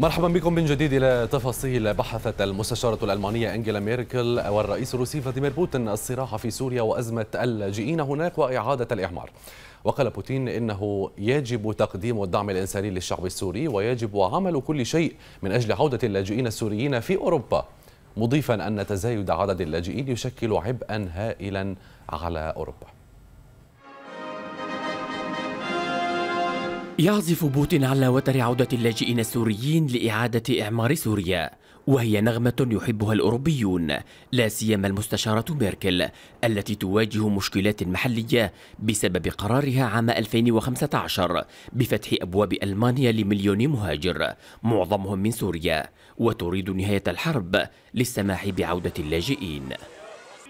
مرحبا بكم من جديد الى تفاصيل بحثت المستشاره الالمانيه انجيلا ميركل والرئيس الروسي فلاديمير بوتين الصراع في سوريا وازمه اللاجئين هناك واعاده الاعمار. وقال بوتين انه يجب تقديم الدعم الانساني للشعب السوري ويجب عمل كل شيء من اجل عوده اللاجئين السوريين في اوروبا مضيفا ان تزايد عدد اللاجئين يشكل عبئا هائلا على اوروبا. يعزف بوتين على وتر عودة اللاجئين السوريين لإعادة إعمار سوريا وهي نغمة يحبها الأوروبيون لا سيما المستشارة ميركل التي تواجه مشكلات محلية بسبب قرارها عام 2015 بفتح أبواب ألمانيا لمليون مهاجر معظمهم من سوريا وتريد نهاية الحرب للسماح بعودة اللاجئين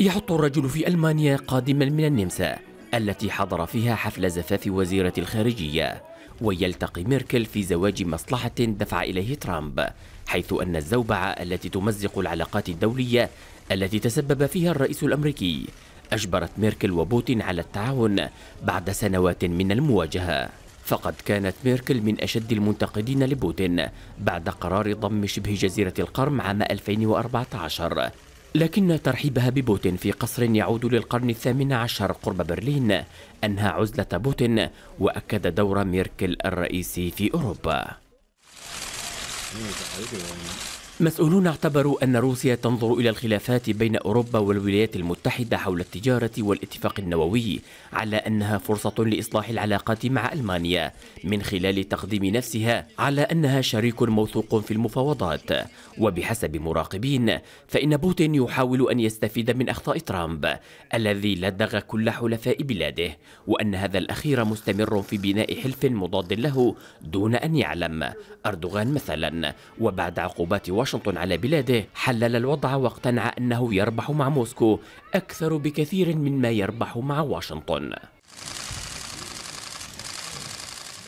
يحط الرجل في ألمانيا قادما من النمسا التي حضر فيها حفل زفاف وزيرة الخارجية ويلتقي ميركل في زواج مصلحة دفع إليه ترامب حيث أن الزوبعة التي تمزق العلاقات الدولية التي تسبب فيها الرئيس الأمريكي أجبرت ميركل وبوتين على التعاون بعد سنوات من المواجهة فقد كانت ميركل من أشد المنتقدين لبوتين بعد قرار ضم شبه جزيرة القرم عام 2014 لكن ترحيبها ببوتين في قصر يعود للقرن الثامن عشر قرب برلين أنهى عزلة بوتين وأكد دور ميركل الرئيسي في أوروبا مسؤولون اعتبروا أن روسيا تنظر إلى الخلافات بين أوروبا والولايات المتحدة حول التجارة والاتفاق النووي على أنها فرصة لإصلاح العلاقات مع ألمانيا من خلال تقديم نفسها على أنها شريك موثوق في المفاوضات وبحسب مراقبين فإن بوتين يحاول أن يستفيد من أخطاء ترامب الذي لدغ كل حلفاء بلاده وأن هذا الأخير مستمر في بناء حلف مضاد له دون أن يعلم أردوغان مثلا وبعد عقوبات واشنطن واشنطن على بلاده حلل الوضع واقتنع أنه يربح مع موسكو أكثر بكثير مما يربح مع واشنطن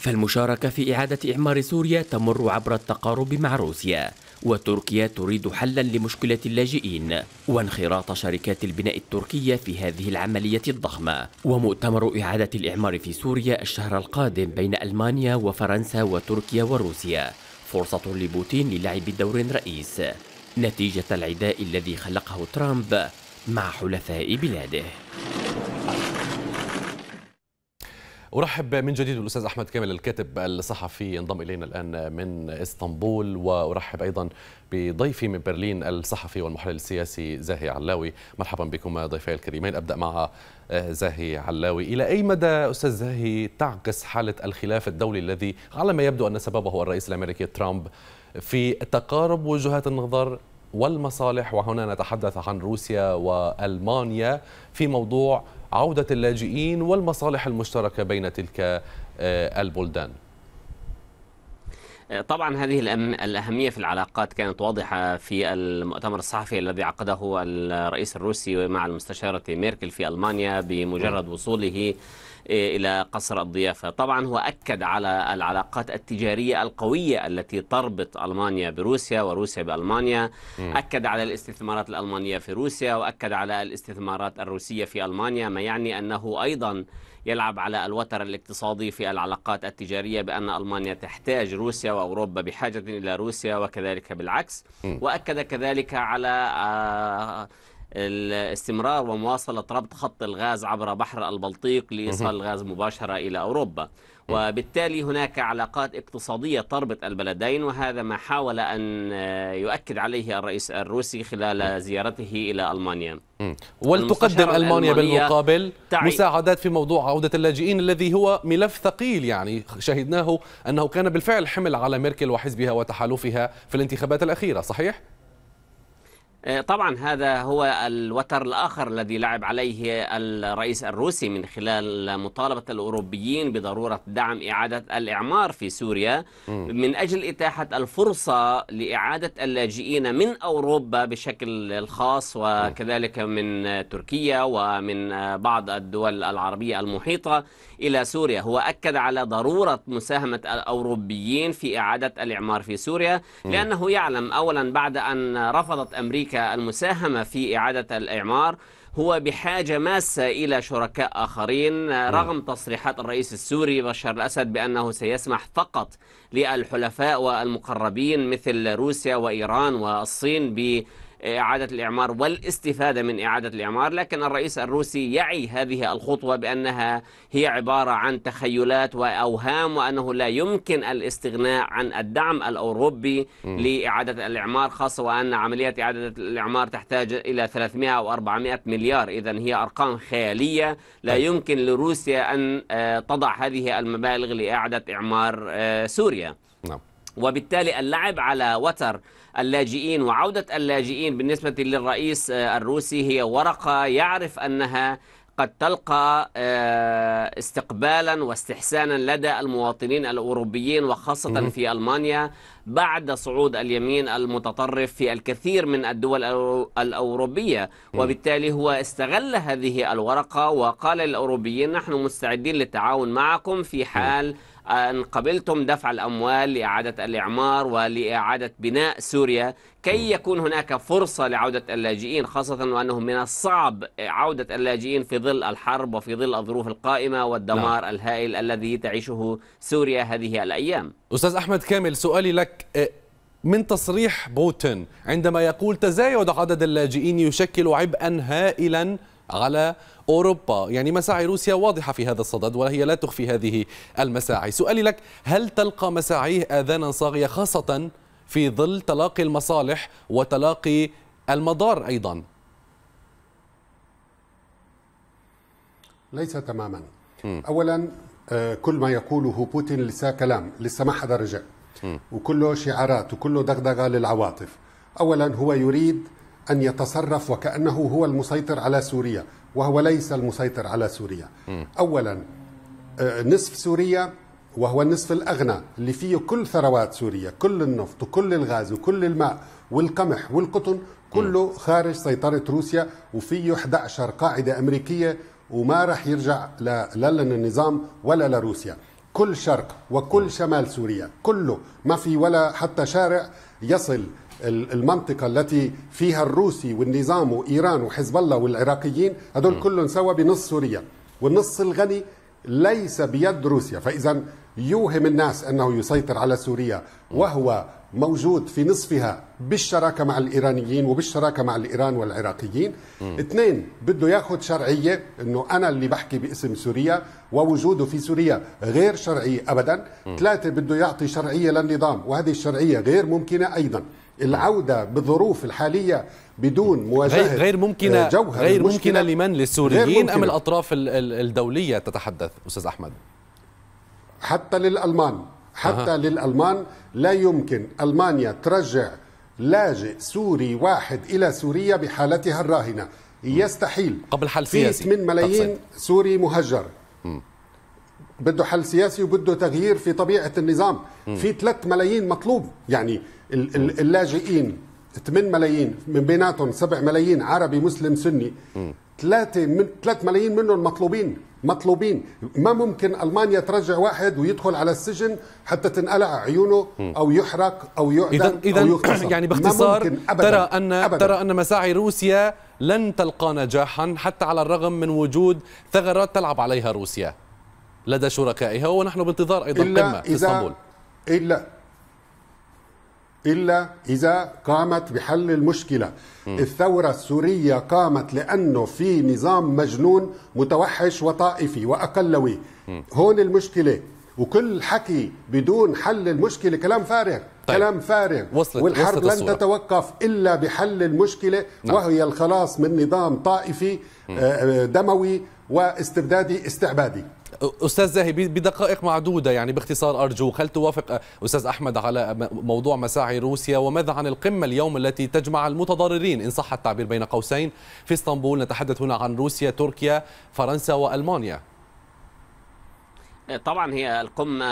فالمشاركة في إعادة إعمار سوريا تمر عبر التقارب مع روسيا وتركيا تريد حلا لمشكلة اللاجئين وانخراط شركات البناء التركية في هذه العملية الضخمة ومؤتمر إعادة الإعمار في سوريا الشهر القادم بين ألمانيا وفرنسا وتركيا وروسيا فرصة لبوتين للعب دور رئيس نتيجة العداء الذي خلقه ترامب مع حلفاء بلاده ارحب من جديد بالاستاذ احمد كامل الكاتب الصحفي ينضم الينا الان من اسطنبول وارحب ايضا بضيفي من برلين الصحفي والمحلل السياسي زاهي علاوي مرحبا بكما ضيفي الكريمين ابدا مع آه، زاهي علاوي الى اي مدى استاذ زاهي تعكس حاله الخلاف الدولي الذي على ما يبدو ان سببه الرئيس الامريكي ترامب في تقارب وجهات النظر والمصالح وهنا نتحدث عن روسيا والمانيا في موضوع عوده اللاجئين والمصالح المشتركه بين تلك آه، البلدان آه، طبعا هذه الأهمية في العلاقات كانت واضحة في المؤتمر الصحفي الذي عقده الرئيس الروسي مع المستشارة ميركل في ألمانيا بمجرد نعم. وصوله آه، إلى قصر الضيافة طبعا هو أكد على العلاقات التجارية القوية التي تربط ألمانيا بروسيا وروسيا بألمانيا أكد على الاستثمارات الألمانية في روسيا وأكد على الاستثمارات الروسية في ألمانيا ما يعني أنه أيضا يلعب على الوتر الاقتصادي في العلاقات التجارية بأن ألمانيا تحتاج روسيا وأوروبا بحاجة إلى روسيا وكذلك بالعكس وأكد كذلك على آه، الاستمرار ومواصلة ربط خط الغاز عبر بحر البلطيق لإيصال الغاز مباشرة إلى أوروبا وبالتالي هناك علاقات اقتصادية تربط البلدين وهذا ما حاول أن آه، يؤكد عليه الرئيس الروسي خلال زيارته إلى ألمانيا ولتقدم ألمانيا بالمقابل تعي. مساعدات في موضوع عودة اللاجئين الذي هو ملف ثقيل يعني شهدناه أنه كان بالفعل حمل على ميركل وحزبها وتحالفها في الانتخابات الأخيرة صحيح؟ آه، طبعا هذا هو الوتر الآخر الذي لعب عليه الرئيس الروسي من خلال مطالبة الأوروبيين بضرورة دعم إعادة الإعمار في سوريا من أجل إتاحة الفرصة لإعادة اللاجئين من أوروبا بشكل الخاص وكذلك من تركيا ومن بعض الدول العربية المحيطة إلى سوريا هو أكد على ضرورة مساهمة الأوروبيين في إعادة الإعمار في سوريا لأنه يعلم أولا بعد أن رفضت أمريكا المساهمة في إعادة الإعمار هو بحاجة ماسة إلى شركاء آخرين رغم تصريحات الرئيس السوري بشار الأسد بأنه سيسمح فقط للحلفاء والمقربين مثل روسيا وإيران والصين ب إعادة الإعمار والاستفادة من إعادة الإعمار لكن الرئيس الروسي يعي هذه الخطوة بأنها هي عبارة عن تخيلات وأوهام وأنه لا يمكن الاستغناء عن الدعم الأوروبي م. لإعادة الإعمار خاصة وأن عملية إعادة الإعمار تحتاج إلى 300 أو 400 مليار إذا هي أرقام خيالية لا طيب. يمكن لروسيا أن آه، تضع هذه المبالغ لإعادة إعمار آه، سوريا وبالتالي اللعب على وتر اللاجئين وعودة اللاجئين بالنسبة للرئيس آه، الروسي هي ورقة يعرف أنها قد تلقى آه، استقبالا واستحسانا لدى المواطنين الاوروبيين وخاصه في المانيا بعد صعود اليمين المتطرف في الكثير من الدول الاوروبيه وبالتالي هو استغل هذه الورقه وقال للاوروبيين نحن مستعدين للتعاون معكم في حال أن قبلتم دفع الأموال لإعادة الإعمار ولإعادة بناء سوريا كي يكون هناك فرصة لعودة اللاجئين خاصة وأنه من الصعب عودة اللاجئين في ظل الحرب وفي ظل الظروف القائمة والدمار لا. نعم. الهائل الذي تعيشه سوريا هذه الأيام أستاذ أحمد كامل سؤالي لك آه، من تصريح بوتين عندما يقول تزايد عدد اللاجئين يشكل عبئا هائلا على أوروبا يعني مساعي روسيا واضحة في هذا الصدد وهي لا تخفي هذه المساعي سؤالي لك هل تلقى مساعيه آذانا صاغية خاصة في ظل تلاقي المصالح وتلاقي المضار أيضا ليس تماما م. أولا آه، كل ما يقوله بوتين لسه كلام لسه ما حدا رجع وكله شعارات وكله دغدغة للعواطف أولا هو يريد أن يتصرف وكأنه هو المسيطر على سوريا وهو ليس المسيطر على سوريا أولا آه، نصف سوريا وهو النصف الأغنى اللي فيه كل ثروات سوريا كل النفط وكل الغاز وكل الماء والقمح والقطن كله خارج سيطرة روسيا وفيه 11 قاعدة أمريكية وما رح يرجع لا للنظام ولا لروسيا كل شرق وكل شمال سوريا كله ما في ولا حتى شارع يصل المنطقة التي فيها الروسي والنظام وإيران وحزب الله والعراقيين هدول كلهم سوا بنص سوريا والنص الغني ليس بيد روسيا فإذا يوهم الناس انه يسيطر على سوريا وهو موجود في نصفها بالشراكه مع الايرانيين وبالشراكه مع الايران والعراقيين اثنين بده ياخذ شرعيه انه انا اللي بحكي باسم سوريا ووجوده في سوريا غير شرعي ابدا ثلاثه بده يعطي شرعيه للنظام وهذه الشرعيه غير ممكنه ايضا العوده بالظروف الحاليه بدون مواجهه غير ممكنه جوهر غير ممكنه لمن للسوريين ام الاطراف الدوليه تتحدث استاذ احمد حتى للألمان حتى أه. للألمان لا يمكن ألمانيا ترجع لاجئ سوري واحد إلى سوريا بحالتها الراهنة يستحيل قبل حل سياسي 8 ملايين تقصد. سوري مهجر بده حل سياسي وبده تغيير في طبيعة النظام م. في 3 ملايين مطلوب يعني اللاجئين 8 ملايين من بيناتهم 7 ملايين عربي مسلم سني م. ثلاثة من ثلاث ملايين منهم مطلوبين مطلوبين ما ممكن المانيا ترجع واحد ويدخل على السجن حتى تنقلع عيونه او يحرق او يعدم إذا او يغتصب يعني باختصار أبداً ترى ان أبداً ترى ان مساعي روسيا لن تلقى نجاحا حتى على الرغم من وجود ثغرات تلعب عليها روسيا لدى شركائها ونحن بانتظار ايضا قمه في اسطنبول الا إلا إذا قامت بحل المشكلة م. الثورة السورية قامت لأنه في نظام مجنون متوحش وطائفي وأقلوي م. هون المشكلة وكل حكي بدون حل المشكلة كلام فارغ طيب. كلام فارغ وصلت والحرب وصلت لن تتوقف إلا بحل المشكلة نعم. وهي الخلاص من نظام طائفي آه، آه، دموي واستبدادي استعبادي استاذ زاهي بدقائق معدوده يعني باختصار ارجوك هل توافق استاذ احمد على موضوع مساعي روسيا وماذا عن القمه اليوم التي تجمع المتضررين ان صح التعبير بين قوسين في اسطنبول نتحدث هنا عن روسيا تركيا فرنسا والمانيا طبعا هي القمة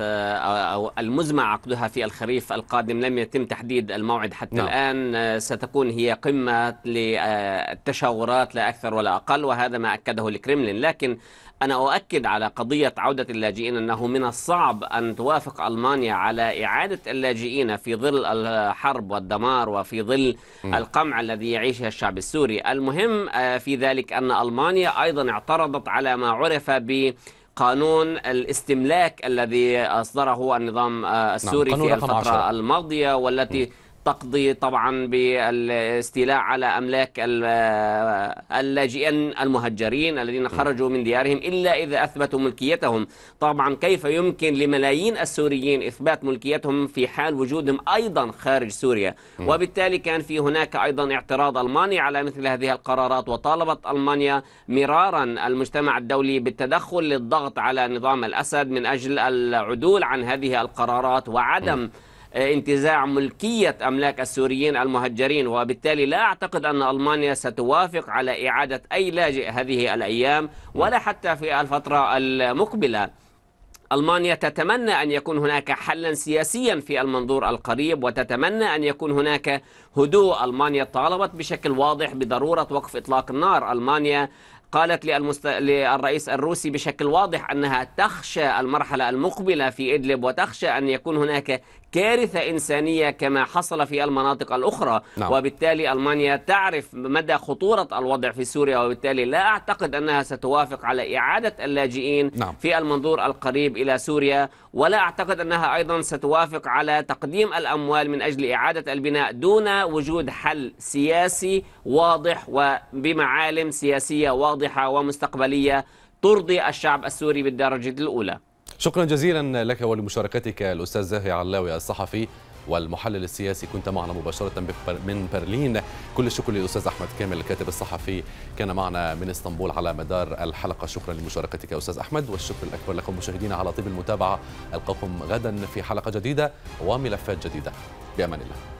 أو المزمع عقدها في الخريف القادم لم يتم تحديد الموعد حتى نعم. الآن ستكون هي قمة للتشاورات لا أكثر ولا أقل وهذا ما أكده الكريملين لكن أنا أؤكد على قضية عودة اللاجئين أنه من الصعب أن توافق ألمانيا على إعادة اللاجئين في ظل الحرب والدمار وفي ظل القمع الذي يعيشه الشعب السوري المهم آه، في ذلك أن ألمانيا أيضا اعترضت على ما عرف ب قانون الاستملاك الذي أصدره النظام آه، السوري نعم. في الفترة 10. الماضية والتي م. تقضي طبعا بالاستيلاء على املاك اللاجئين المهجرين الذين خرجوا من ديارهم الا اذا اثبتوا ملكيتهم، طبعا كيف يمكن لملايين السوريين اثبات ملكيتهم في حال وجودهم ايضا خارج سوريا، وبالتالي كان في هناك ايضا اعتراض الماني على مثل هذه القرارات وطالبت المانيا مرارا المجتمع الدولي بالتدخل للضغط على نظام الاسد من اجل العدول عن هذه القرارات وعدم آه، انتزاع ملكية أملاك السوريين المهجرين وبالتالي لا أعتقد أن ألمانيا ستوافق على إعادة أي لاجئ هذه الأيام ولا حتى في الفترة المقبلة ألمانيا تتمنى أن يكون هناك حلا سياسيا في المنظور القريب وتتمنى أن يكون هناك هدوء ألمانيا طالبت بشكل واضح بضرورة وقف إطلاق النار ألمانيا قالت للمست... للرئيس الروسي بشكل واضح انها تخشى المرحله المقبله في ادلب وتخشى ان يكون هناك كارثة إنسانية كما حصل في المناطق الأخرى نعم. وبالتالي ألمانيا تعرف مدى خطورة الوضع في سوريا وبالتالي لا أعتقد أنها ستوافق على إعادة اللاجئين نعم. في المنظور القريب إلى سوريا ولا أعتقد أنها أيضا ستوافق على تقديم الأموال من أجل إعادة البناء دون وجود حل سياسي واضح وبمعالم سياسية واضحة ومستقبلية ترضي الشعب السوري بالدرجة الأولى شكرا جزيلا لك ولمشاركتك الأستاذ زاهي علاوي الصحفي والمحلل السياسي كنت معنا مباشرة من برلين كل الشكر للأستاذ أحمد كامل الكاتب الصحفي كان معنا من اسطنبول على مدار الحلقة شكرا لمشاركتك أستاذ أحمد والشكر الأكبر لكم مشاهدينا على طيب المتابعة ألقاكم غدا في حلقة جديدة وملفات جديدة بأمان الله